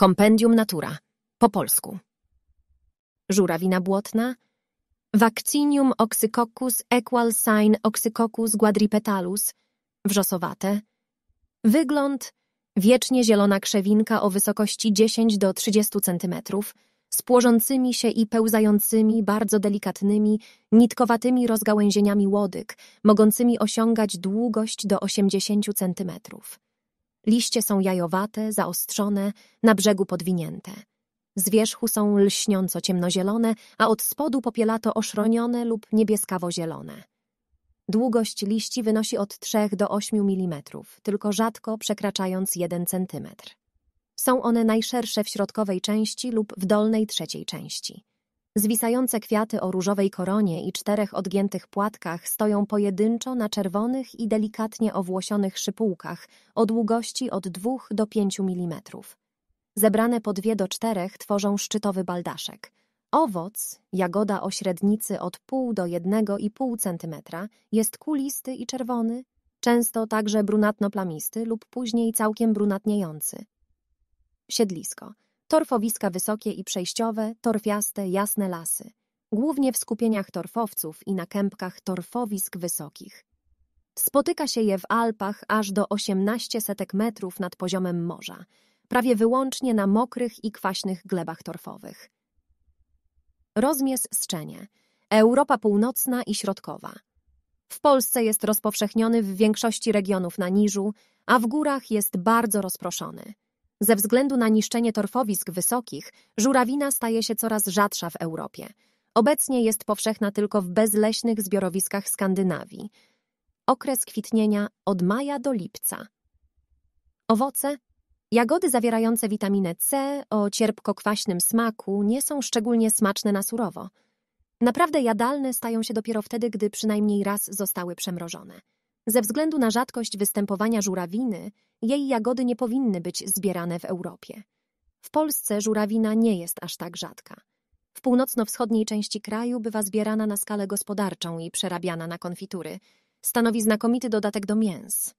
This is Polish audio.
Kompendium Natura. Po polsku. Żurawina błotna. Vaccinium oxycoccus equal sign oxycoccus quadripetalus. Wrzosowate. Wygląd. Wiecznie zielona krzewinka o wysokości 10 do 30 cm, z płożącymi się i pełzającymi, bardzo delikatnymi, nitkowatymi rozgałęzieniami łodyg, mogącymi osiągać długość do 80 cm. Liście są jajowate, zaostrzone, na brzegu podwinięte. Z wierzchu są lśniąco ciemnozielone, a od spodu popielato oszronione lub niebieskawo-zielone. Długość liści wynosi od 3 do 8 mm, tylko rzadko przekraczając 1 cm. Są one najszersze w środkowej części lub w dolnej trzeciej części. Zwisające kwiaty o różowej koronie i czterech odgiętych płatkach stoją pojedynczo na czerwonych i delikatnie owłosionych szypułkach o długości od 2 do 5 mm. Zebrane po dwie do czterech tworzą szczytowy baldaszek. Owoc, jagoda o średnicy od pół do 1,5 cm, jest kulisty i czerwony, często także brunatno-plamisty lub później całkiem brunatniejący. Siedlisko – Torfowiska wysokie i przejściowe, torfiaste, jasne lasy. Głównie w skupieniach torfowców i na kępkach torfowisk wysokich. Spotyka się je w Alpach aż do 18 setek metrów nad poziomem morza, prawie wyłącznie na mokrych i kwaśnych glebach torfowych. Rozmies szczenie. Europa Północna i Środkowa. W Polsce jest rozpowszechniony w większości regionów na niżu, a w górach jest bardzo rozproszony. Ze względu na niszczenie torfowisk wysokich, żurawina staje się coraz rzadsza w Europie. Obecnie jest powszechna tylko w bezleśnych zbiorowiskach Skandynawii. Okres kwitnienia od maja do lipca. Owoce Jagody zawierające witaminę C o cierpko-kwaśnym smaku nie są szczególnie smaczne na surowo. Naprawdę jadalne stają się dopiero wtedy, gdy przynajmniej raz zostały przemrożone. Ze względu na rzadkość występowania żurawiny, jej jagody nie powinny być zbierane w Europie. W Polsce żurawina nie jest aż tak rzadka. W północno-wschodniej części kraju bywa zbierana na skalę gospodarczą i przerabiana na konfitury. Stanowi znakomity dodatek do mięs.